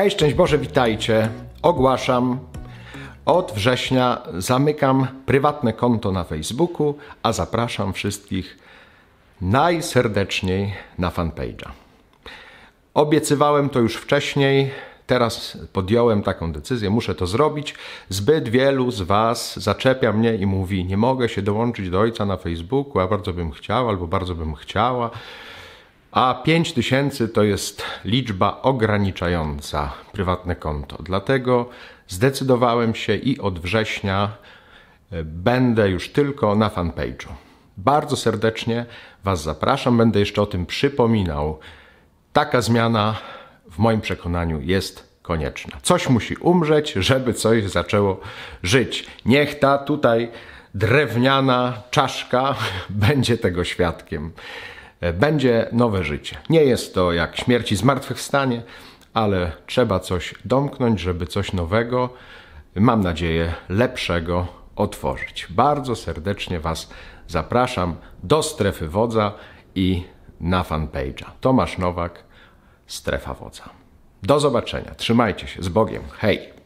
Hej, szczęść Boże, witajcie. Ogłaszam. Od września zamykam prywatne konto na Facebooku, a zapraszam wszystkich najserdeczniej na fanpage'a. Obiecywałem to już wcześniej, teraz podjąłem taką decyzję, muszę to zrobić. Zbyt wielu z Was zaczepia mnie i mówi: Nie mogę się dołączyć do ojca na Facebooku, a bardzo bym chciał albo bardzo bym chciała a 5000 to jest liczba ograniczająca prywatne konto. Dlatego zdecydowałem się i od września e, będę już tylko na fanpage'u. Bardzo serdecznie Was zapraszam, będę jeszcze o tym przypominał. Taka zmiana w moim przekonaniu jest konieczna. Coś musi umrzeć, żeby coś zaczęło żyć. Niech ta tutaj drewniana czaszka będzie tego świadkiem. E, będzie nowe życie. Nie jest to jak śmierć w zmartwychwstanie, ale trzeba coś domknąć, żeby coś nowego, mam nadzieję, lepszego otworzyć. Bardzo serdecznie Was zapraszam do strefy wodza i na fanpage'a. Tomasz Nowak, strefa wodza. Do zobaczenia, trzymajcie się, z Bogiem, hej!